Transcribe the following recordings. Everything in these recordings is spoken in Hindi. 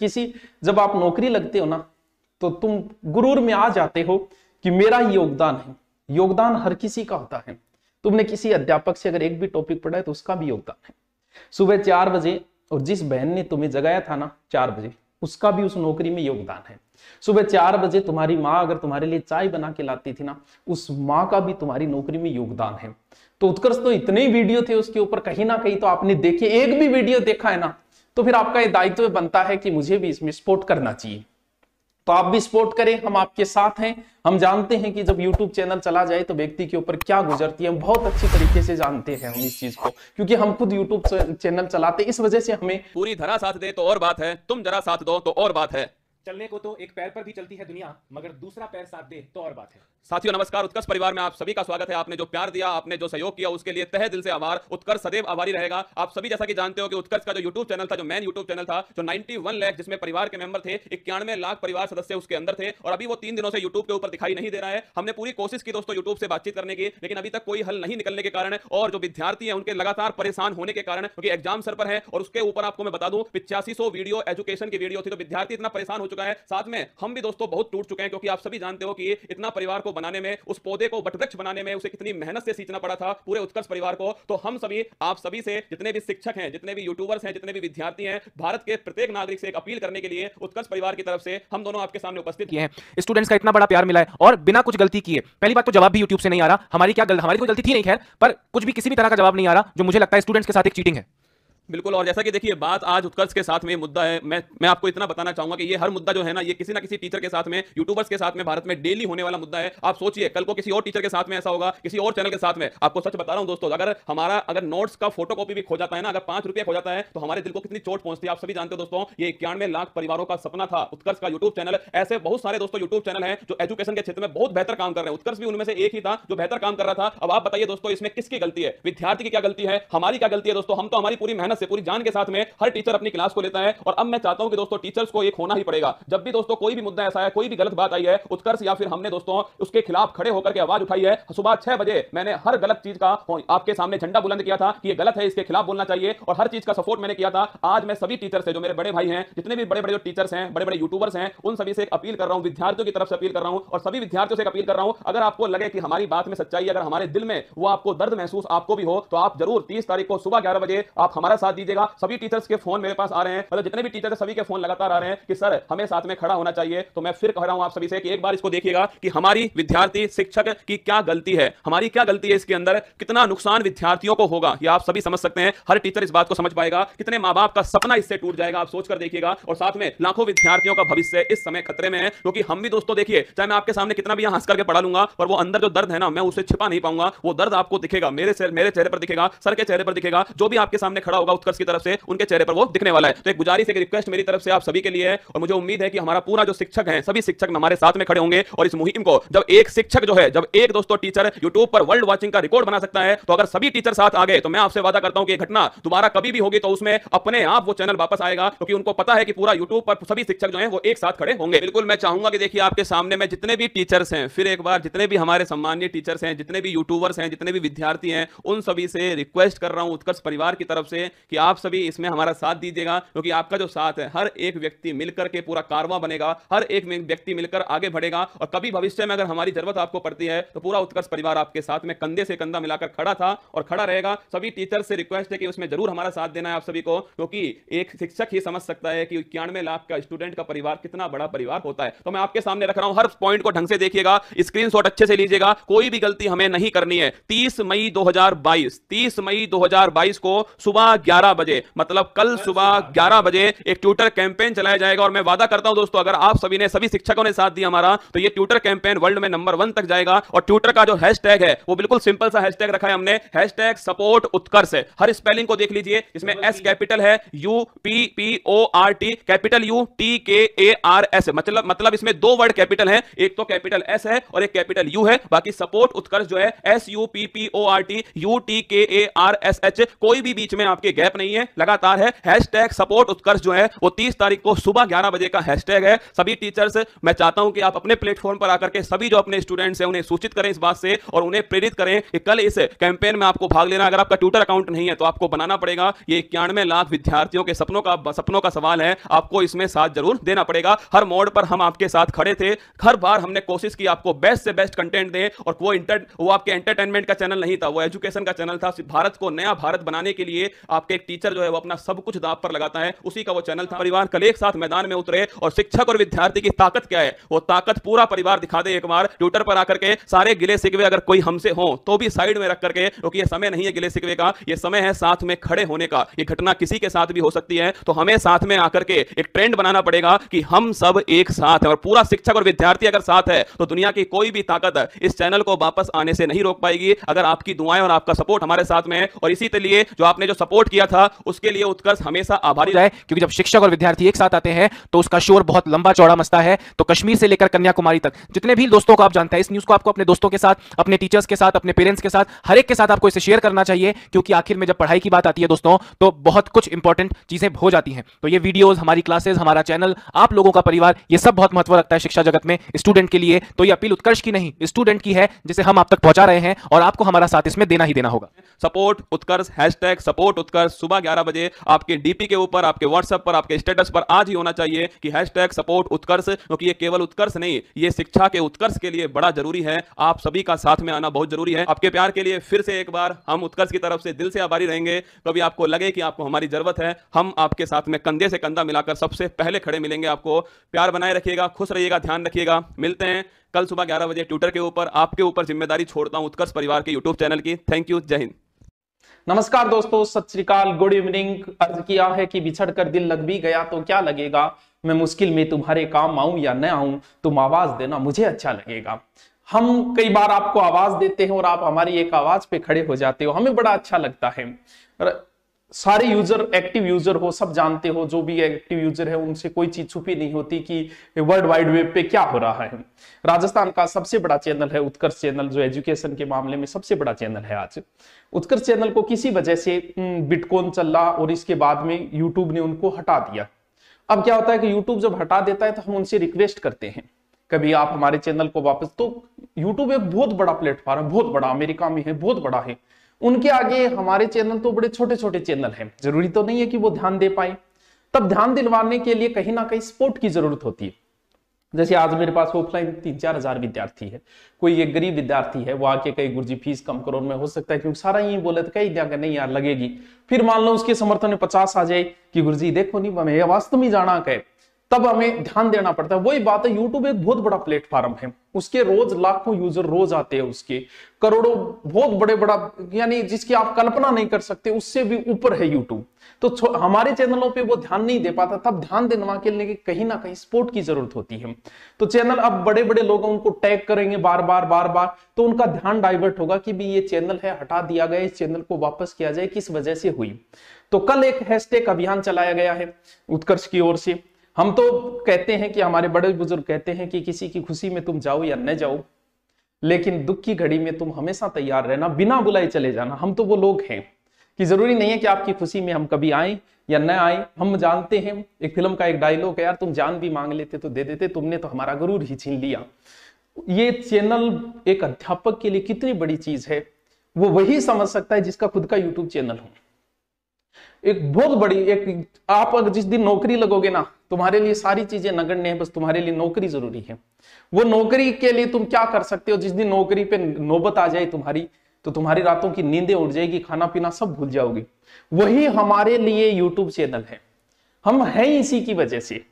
किसी जब आप नौकरी लगते हो ना तो तुम गुरूर में आ जाते हो कि मेरा योगदान है योगदान हर किसी का होता है तुमने किसी अध्यापक से अगर एक भी टॉपिक पढ़ा है तो उसका भी योगदान है सुबह चार बजे और जिस बहन ने तुम्हें जगाया था ना चार बजे उसका भी उस नौकरी में योगदान है सुबह चार बजे तुम्हारी माँ अगर तुम्हारे लिए चाय बना के लाती थी ना उस माँ का भी तुम्हारी नौकरी में योगदान है तो उत्कर्ष तो इतने वीडियो थे उसके ऊपर कहीं ना कहीं तो आपने देखे एक भी वीडियो देखा है ना तो फिर आपका यह दायित्व बनता है कि मुझे भी इसमें सपोर्ट करना चाहिए तो आप भी सपोर्ट करें हम आपके साथ हैं हम जानते हैं कि जब यूट्यूब चैनल चला जाए तो व्यक्ति के ऊपर क्या गुजरती है हम बहुत अच्छी तरीके से जानते हैं हम इस चीज को क्योंकि हम खुद यूट्यूब चैनल चलाते इस वजह से हमें पूरी धरा साथ दे तो और बात है तुम जरा साथ दो तो और बात है चलने को तो एक पैर पर भी चलती है दुनिया मगर दूसरा पैर साथ दे तो और बात है साथियों नमस्कार उत्कर्ष परिवार में आप सभी का स्वागत है आपने जो प्यार दिया आपने जो सहयोग किया उसके लिए तह दिल से आभार उत्कर्ष सदैव आभारी रहेगा आप सभी जैसा कि जानते हो कि उत्कर्ष का जो यूट्यूब चैनल था जो मेन यूट्यूब चैनल था जो 91 लाख जिसमें परिवार के मेंबर थे इक्यानवे लाख परिवार सदस्य उसके अंदर थे और अभी वो तीन दिनों से यूट्यूब के ऊपर दिखाई नहीं दे रहा है हमने पूरी कोशिश की दोस्तों यूट्यूब से बातचीत करने की लेकिन अभी तक कोई हल नहीं निकलने के कारण और जो विद्यार्थी है उनके लगातार परेशान होने के कारण क्योंकि एग्जाम सर पर है और उसके ऊपर आपको मैं बता दूं पिचासी वीडियो एजुकेशन की वीडियो थी तो विद्यार्थी इतना परेशान हो चुका है साथ में हम भी दोस्तों बहुत टूट चुके हैं क्योंकि आप सभी जानते हो कि इतना परिवार को बनाने में उस पौधे को वटवृक्ष बनाने में उसे कितनी मेहनत से सींचना पड़ा था पूरे उत्कर्ष परिवार को तो हम सभी आप सभी से जितने भी शिक्षक हैं जितने भी यूट्यूबर्स हैं जितने भी विद्यार्थी हैं भारत के प्रत्येक नागरिक से एक अपील करने के लिए उत्कर्ष परिवार की तरफ से हम दोनों आपके सामने उपस्थित किए हैं स्टूडेंट्स का इतना बड़ा प्यार मिला है और बिना कुछ गलती किए पहली बात तो जवाब भी यूट्यूब से नहीं आ रहा हमारी क्या गलती हमारी कोई गलती थी नहीं खैर पर कुछ भी किसी भी तरह का जवाब नहीं आ रहा जो मुझे लगता है स्टूडेंट्स के साथ एक चीटिंग है बिल्कुल और जैसा कि देखिए बात आज उत्कर्ष के साथ में मुद्दा है मैं मैं आपको इतना बताना चाहूंगा कि ये हर मुद्दा जो है ना ये किसी ना किसी टीचर के साथ में यूट्यूबर्स के साथ में भारत में डेली होने वाला मुद्दा है आप सोचिए कल को किसी और टीचर के साथ में ऐसा होगा किसी और चैनल के साथ में आपको सच बता रहा हूँ दोस्तों अगर हमारा अगर नोट्स का फोटो भी खो जाता है ना अगर पांच रुपया खो जाता है तो हमारे दिल को कितनी चोट पहुंचती है आप सभी जानते हो दोस्तों ये इक्यानवे लाख परिवारों का सपना था उत्कर्ष का यूट्यूब चैनल ऐसे बहुत सारे दोस्तों यूट्यूब चैनल है जो एजुकेशन के क्षेत्र में बहुत बेहतर काम कर रहे हैं उत्कर्ष भी उनमें से एक ही था जो बेहतर काम कर रहा था अब आप बताइए दोस्तों इसमें किसकी गलती है विद्यार्थी की क्या गलती है हमारी क्या गलती है दोस्तों हम तो हमारी पूरी मेहनत मेहनत से पूरी जान के साथ में हर टीचर अपनी क्लास को लेता है और अब मैं चाहता हूं कि दोस्तों टीचर्स को एक होना ही पड़ेगा जब भी दोस्तों कोई भी मुद्दा ऐसा है कोई भी गलत बात आई है उत्कर्ष या फिर हमने दोस्तों उसके खिलाफ खड़े होकर के आवाज उठाई है सुबह छह बजे मैंने हर गलत चीज का हाँ, आपके सामने झंडा बुलंद किया था कि ये गलत है इसके खिलाफ बोलना चाहिए और हर चीज का सपोर्ट मैंने किया था आज मैं सभी टीचर से जो मेरे बड़े भाई हैं जितने भी बड़े बड़े जो टीचर्स हैं बड़े बड़े यूट्यूबर्स हैं उन सभी से अपील कर रहा हूं विद्यार्थियों की तरफ से अपील कर रहा हूं और सभी विद्यार्थियों से अपील कर रहा हूं अगर आपको लगे कि हमारी बात में सच्चाई अगर हमारे दिल में वो आपको दर्द महसूस आपको भी हो तो आप जरूर तीस तारीख को सुबह ग्यारह बजे आप हमारे साथ दीजिएगा सभी टीचर्स के फोन मेरे पास आ रहे हैं मतलब जितने भी टीचर है सभी के फोन लगातार आ रहे हैं कि सर हमें साथ में खड़ा होना चाहिए तो मैं फिर कह रहा हूं आप सभी से कि एक बार इसको देखिएगा कि हमारी विद्यार्थी शिक्षक की क्या गलती है हमारी क्या गलती है इसके अंदर कितना नुकसान विद्यार्थियों को होगा ये आप सभी समझ सकते हैं हर टीचर इस बात को समझ पाएगा कितने माँ बाप का सपना इससे टूट जाएगा आप सोचकर देखिएगा और साथ में लाखों विद्यार्थियों का भविष्य इस समय खतरे में है क्योंकि हम भी दोस्तों देखिए चाहे मैं आपके सामने कितना भी यहाँ हंस करके पढ़ा लूंगा पर वो अंदर जो दर्द है ना मैं उसे छिपा नहीं पाऊंगा वो दर्द आपको दिखेगा मेरे मेरे चेहरे पर दिखेगा सर के चेहरे पर दिखेगा जो भी आपके सामने खड़ा होगा उत्कर्ष की तरफ से उनके चेहरे पर वो दिखने वाला है तो एक गुजारिश एक रिक्वेस्ट मेरी तरफ से आप सभी के लिए है और मुझे उम्मीद है कि हमारा पूरा जो शिक्षक है सभी शिक्षक हमारे साथ में खड़े होंगे और इस मुहिम को जब एक शिक्षक जो है जब एक दोस्तों टीचर यूट्यूब पर वर्ल्ड वॉचिंग का रिकॉर्ड बना सकता है तो अगर सभी टीचर साथ आ गए तो मैं आपसे वादा करता हूं कि घटना दोबारा कभी भी होगी तो उसमें अपने आप वो चैनल वापस आएगा क्योंकि उनको पता है कि पूरा यूट्यूब पर सभी शिक्षक जो है वो एक साथ खड़े होंगे बिल्कुल मैं चाहूंगा कि देखिए आपके सामने में जितने भी टीचर्स हैं फिर एक बार जितने भी हमारे सम्मान्य टीचर्स हैं जितने भी यूट्यूबर्स हैं जितने भी विद्यार्थी हैं उन सभी से रिक्वेस्ट कर रहा हूं उत्कर्ष परिवार की तरफ से कि आप सभी इसमें हमारा साथ दीजिएगा क्योंकि आपका जो साथ है हर एक व्यक्ति मिलकर के पूरा कारवा बनेगा हर एक व्यक्ति मिलकर आगे बढ़ेगा और कभी भविष्य में अगर हमारी जरूरत आपको पड़ती है तो पूरा उत्कर्ष परिवार आपके साथ में कंधे से कंधा मिलाकर खड़ा था और खड़ा रहेगा सभी टीचर से रिक्वेस्ट है कि उसमें जरूर हमारा साथ देना है आप सभी को क्योंकि एक शिक्षक ही समझ सकता है कि इक्यानवे लाख का स्टूडेंट का परिवार कितना बड़ा परिवार होता है तो मैं आपके सामने रख रहा हूं हर पॉइंट को ढंग से देखिएगा स्क्रीन अच्छे से लीजिएगा कोई भी गलती हमें नहीं करनी है तीस मई दो हजार तीस मई बाईस को सुबह 11 बजे मतलब कल सुबह 11 बजे एक ट्यूटर कैंपेन चलाया जाएगा और मैं वादा करता हूं दोस्तों अगर आप सभी ने सभी शिक्षकों ने साथ दिया हमारा तो ये ट्यूटर कैंपेन वर्ल्ड में नंबर वन तक जाएगा और ट्विटर का जो हैशटैग है वो बिल्कुल सिंपल सा हैशटैग रखा है हमने हैशटैग सपोर्ट उत्कर्ष है हर स्पेलिंग को देख लीजिए इसमें एस कैपिटल है U P P O R T capital U T K A R S मतलब मतलब इसमें दो वर्ड कैपिटल है एक तो कैपिटल एस है और एक कैपिटल यू है बाकी सपोर्ट उत्कर्ष जो है S U P P O R T U T K A R S H कोई भी बीच में आपके गैप गैप नहीं है लगातार है हैशटैग सपोर्ट उत्कर्ष जो है वो 30 तारीख को सुबह 11 बजे का हैशटैग है सभी टीचर्स मैं चाहता हूं कि आप अपने प्लेटफॉर्म पर आकर के सभी जो अपने स्टूडेंट्स हैं उन्हें सूचित करें इस बात से और उन्हें प्रेरित करें कि कल इस कैंपेन में आपको भाग लेना अगर आपका ट्विटर अकाउंट नहीं है तो आपको बनाना पड़ेगा ये इक्यानवे लाख विद्यार्थियों के सपनों का सपनों का सवाल है आपको इसमें साथ जरूर देना पड़ेगा हर मोड़ पर हम आपके साथ खड़े थे हर बार हमने कोशिश की आपको बेस्ट से बेस्ट कंटेंट दें और वो इंटर वो आपके एंटरटेनमेंट का चैनल नहीं था वो एजुकेशन का चैनल था भारत को नया भारत बनाने के लिए आपके एक टीचर जो है वो अपना सब कुछ दांव पर लगाता है उसी का वो चैनल था परिवार कल एक साथ मैदान में उतरे और शिक्षक और विद्यार्थी की ताकत क्या है वो ताकत पूरा परिवार दिखा दे एक बार ट्विटर पर आकर के सारे गिले सिकवे अगर कोई हमसे हो तो भी साइड में रख करके क्योंकि ये समय नहीं है गिले सिकवे का ये समय है साथ में खड़े होने का ये घटना किसी के साथ भी हो सकती है तो हमें साथ में आकर के एक ट्रेंड बनाना पड़ेगा कि हम सब एक साथ हैं और पूरा शिक्षक और विद्यार्थी अगर साथ है तो दुनिया की कोई भी ताकत इस चैनल को वापस आने से नहीं रोक पाएगी अगर आपकी दुआएं और आपका सपोर्ट हमारे साथ में है और इसी लिए जो आपने जो सपोर्ट किया था उसके लिए उत्कर्ष हमेशा आभारी रहे क्योंकि जब शिक्षक और विद्यार्थी एक साथ आते हैं तो उसका शोर बहुत लंबा चौड़ा मस्ता है तो कश्मीर से लेकर कन्याकुमारी तक जितने भी दोस्तों को आप जानते हैं इस न्यूज को आपको अपने दोस्तों के साथ अपने टीचर्स के साथ अपने पेरेंट्स के साथ हर एक के साथ आपको इसे शेयर करना चाहिए क्योंकि आखिर में जब पढ़ाई की बात आती है दोस्तों तो बहुत कुछ इंपॉर्टेंट चीजें हो जाती हैं तो ये वीडियोज हमारी क्लासेज हमारा चैनल आप लोगों का परिवार ये सब बहुत महत्व रखता है शिक्षा जगत में स्टूडेंट के लिए तो ये अपील उत्कर्ष की नहीं स्टूडेंट की है जिसे हम आप तक पहुंचा रहे हैं और आपको हमारा साथ इसमें देना ही देना होगा support Utkarsh hashtag support Utkarsh लेकर सुबह ग्यारह बजे आपके डीपी के ऊपर आपके व्हाट्सएप पर आपके स्टेटस पर आज ही होना चाहिए कि हैश सपोर्ट उत्कर्ष क्योंकि ये केवल उत्कर्ष नहीं ये शिक्षा के उत्कर्ष के लिए बड़ा जरूरी है आप सभी का साथ में आना बहुत जरूरी है आपके प्यार के लिए फिर से एक बार हम उत्कर्ष की तरफ से दिल से आभारी रहेंगे कभी तो आपको लगे कि आपको हमारी जरूरत है हम आपके साथ में कंधे से कंधा मिलाकर सबसे पहले खड़े मिलेंगे आपको प्यार बनाए रखिएगा खुश रहिएगा ध्यान रखिएगा मिलते हैं कल सुबह ग्यारह बजे ट्विटर के ऊपर आपके ऊपर जिम्मेदारी छोड़ता हूं उत्कर्ष परिवार के यूट्यूब चैनल की थैंक यू जय हिंद नमस्कार दोस्तों सत श्रीकाल गुड इवनिंग अर्ज किया है कि बिछड़ कर दिल लग भी गया तो क्या लगेगा मैं मुश्किल में तुम्हारे काम आऊं या न आऊं तुम आवाज देना मुझे अच्छा लगेगा हम कई बार आपको आवाज देते हैं और आप हमारी एक आवाज पे खड़े हो जाते हो हमें बड़ा अच्छा लगता है सारे यूजर एक्टिव यूजर हो सब जानते हो जो भी एक्टिव यूजर है उनसे कोई चीज छुपी नहीं होती कि वर्ल्ड वाइड वेब पे क्या हो रहा है राजस्थान का सबसे बड़ा चैनल है उत्कर्ष चैनल जो एजुकेशन के मामले में सबसे बड़ा चैनल है आज उत्कर्ष चैनल को किसी वजह से बिटकॉइन चल रहा और इसके बाद में यूट्यूब ने उनको हटा दिया अब क्या होता है कि यूट्यूब जब हटा देता है तो हम उनसे रिक्वेस्ट करते हैं कभी आप हमारे चैनल को वापस तो यूट्यूब एक बहुत बड़ा प्लेटफॉर्म है बहुत बड़ा अमेरिका में है बहुत बड़ा है उनके आगे हमारे चैनल तो बड़े छोटे छोटे चैनल हैं जरूरी तो नहीं है कि वो ध्यान दे पाए तब ध्यान दिलवाने के लिए कहीं ना कहीं सपोर्ट की जरूरत होती है जैसे आज मेरे पास ऑफलाइन तीन चार हजार विद्यार्थी है कोई एक गरीब विद्यार्थी है वो आके कहीं गुरुजी फीस कम करो में हो सकता है क्योंकि सारा यही बोले तो कहीं जाकर नहीं यार लगेगी फिर मान लो उसके समर्थन में पचास आ जाए कि गुरुजी देखो नहीं मैं वास्तव में जाना कहे तब हमें ध्यान देना पड़ता है वही बात है यूट्यूब एक बहुत बड़ा प्लेटफॉर्म है उसके रोज लाखों यूजर रोज आते हैं उसके करोड़ों बहुत बड़े बड़ा यानी जिसकी आप कल्पना नहीं कर सकते उससे भी ऊपर है यूट्यूब तो हमारे चैनलों पे वो ध्यान नहीं दे पाता तब ध्यान देना के लिए कहीं ना कहीं सपोर्ट की जरूरत होती है तो चैनल अब बड़े बड़े लोग उनको टैग करेंगे बार बार बार बार तो उनका ध्यान डाइवर्ट होगा कि भी ये चैनल है हटा दिया गया इस चैनल को वापस किया जाए किस वजह से हुई तो कल एक हैशटैग अभियान चलाया गया है उत्कर्ष की ओर से हम तो कहते हैं कि हमारे बड़े बुजुर्ग कहते हैं कि किसी की खुशी में तुम जाओ या न जाओ लेकिन दुख की घड़ी में तुम हमेशा तैयार रहना बिना बुलाए चले जाना हम तो वो लोग हैं कि जरूरी नहीं है कि आपकी खुशी में हम कभी आए या न आए हम जानते हैं एक फिल्म का एक डायलॉग है यार तुम जान भी मांग लेते तो दे देते तुमने तो हमारा गुरूर ही छीन लिया ये चैनल एक अध्यापक के लिए कितनी बड़ी चीज है वो वही समझ सकता है जिसका खुद का यूट्यूब चैनल हो एक बहुत बड़ी एक आप अगर जिस दिन नौकरी लगोगे ना तुम्हारे लिए सारी चीजें नगण्य है बस तुम्हारे लिए नौकरी जरूरी है वो नौकरी के लिए तुम क्या कर सकते हो जिस दिन नौकरी पे नौबत आ जाए तुम्हारी तो तुम्हारी रातों की नींदें उड़ जाएगी खाना पीना सब भूल जाओगे वही हमारे लिए यूट्यूब चैनल है हम हैं इसी की वजह से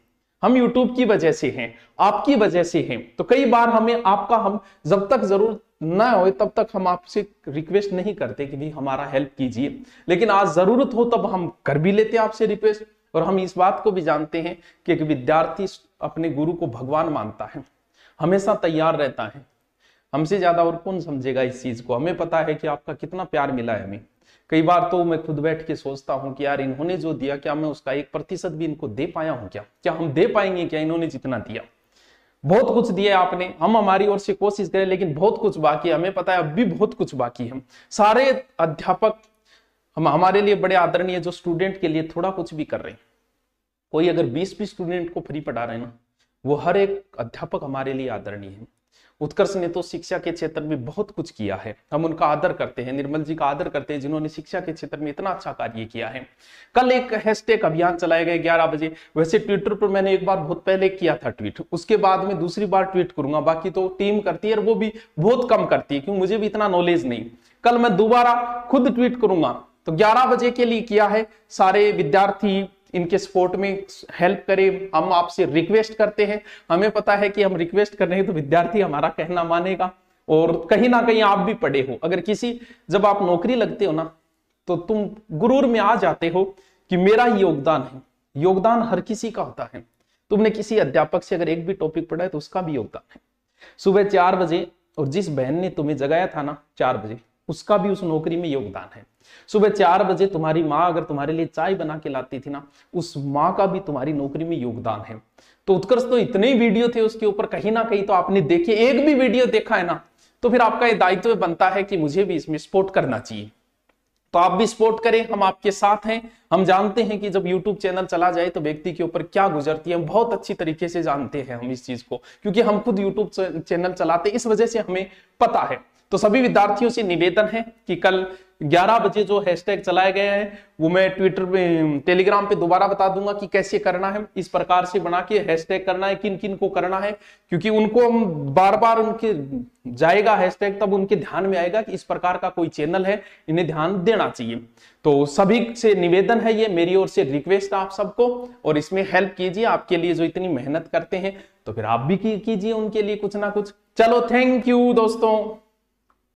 हम YouTube की वजह से हैं आपकी वजह से हैं तो कई बार हमें आपका हम जब तक जरूर ना हो तब तक हम आपसे रिक्वेस्ट नहीं करते कि भी हमारा हेल्प कीजिए लेकिन आज जरूरत हो तब हम कर भी लेते हैं आपसे रिक्वेस्ट और हम इस बात को भी जानते हैं कि एक विद्यार्थी अपने गुरु को भगवान मानता है हमेशा तैयार रहता है हमसे ज्यादा और कौन समझेगा इस चीज को हमें पता है कि आपका कितना प्यार मिला है हमें कई बार तो मैं खुद बैठ के सोचता हूँ कि यार इन्होंने जो दिया क्या मैं उसका एक प्रतिशत भी इनको दे पाया हूँ क्या क्या हम दे पाएंगे क्या इन्होंने जितना दिया बहुत कुछ दिया आपने हम हमारी ओर से कोशिश करें लेकिन बहुत कुछ बाकी है हमें पता है अब भी बहुत कुछ बाकी है सारे अध्यापक हम हमारे लिए बड़े आदरणीय जो स्टूडेंट के लिए थोड़ा कुछ भी कर रहे हैं कोई अगर बीस भी स्टूडेंट को फ्री पढ़ा रहे हैं ना वो हर एक अध्यापक हमारे लिए आदरणीय है उत्कर्ष ने तो शिक्षा के क्षेत्र में बहुत कुछ किया है हम उनका आदर करते हैं निर्मल जी का आदर करते हैं जिन्होंने शिक्षा के क्षेत्र में इतना अच्छा कार्य किया है कल एक हैशटैग अभियान चलाया गया ग्यारह बजे वैसे ट्विटर पर मैंने एक बार बहुत पहले किया था ट्वीट उसके बाद में दूसरी बार ट्वीट करूंगा बाकी तो टीम करती है और वो भी बहुत कम करती है क्योंकि मुझे भी इतना नॉलेज नहीं कल मैं दोबारा खुद ट्वीट करूंगा तो 11 बजे के लिए किया है सारे विद्यार्थी इनके सपोर्ट में हेल्प करें हम आपसे रिक्वेस्ट करते हैं हमें पता है कि हम रिक्वेस्ट कर रहे हैं तो विद्यार्थी हमारा कहना मानेगा और कहीं ना कहीं आप भी पढ़े हो अगर किसी जब आप नौकरी लगते हो ना तो तुम गुरूर में आ जाते हो कि मेरा योगदान है योगदान हर किसी का होता है तुमने किसी अध्यापक से अगर एक भी टॉपिक पढ़ा है तो उसका भी योगदान है सुबह चार बजे और जिस बहन ने तुम्हें जगाया था ना चार बजे उसका भी उस नौकरी में योगदान है सुबह चार बजे तुम्हारी माँ अगर तुम्हारे लिए चाय बना के लाती थी ना उस माँ का भी तुम्हारी नौकरी में योगदान है तो उत्कर्ष तो इतने ही वीडियो थे उसके ऊपर कहीं ना कहीं तो आपने देखे एक भी वीडियो देखा है ना तो फिर आपका यह दायित्व बनता है कि मुझे भी इसमें सपोर्ट करना चाहिए तो आप भी सपोर्ट करें हम आपके साथ हैं हम जानते हैं कि जब YouTube चैनल चला जाए तो व्यक्ति के ऊपर क्या गुजरती है हम बहुत अच्छी तरीके से जानते हैं हम इस चीज को क्योंकि हम खुद YouTube चैनल चलाते इस वजह से हमें पता है तो सभी विद्यार्थियों से निवेदन है कि कल 11 बजे जो हैशटैग चलाया गया है वो मैं ट्विटर पे टेलीग्राम पे दोबारा बता दूंगा कि कैसे करना है इस प्रकार से बना के हैशटैग करना है किन किन को करना है क्योंकि उनको हम बार बार उनके जाएगा हैशटैग तब उनके ध्यान में आएगा कि इस प्रकार का कोई चैनल है इन्हें ध्यान देना चाहिए तो सभी से निवेदन है ये मेरी ओर से रिक्वेस्ट आप सबको और इसमें हेल्प कीजिए आपके लिए जो इतनी मेहनत करते हैं तो फिर आप भी कीजिए उनके लिए कुछ ना कुछ चलो थैंक यू दोस्तों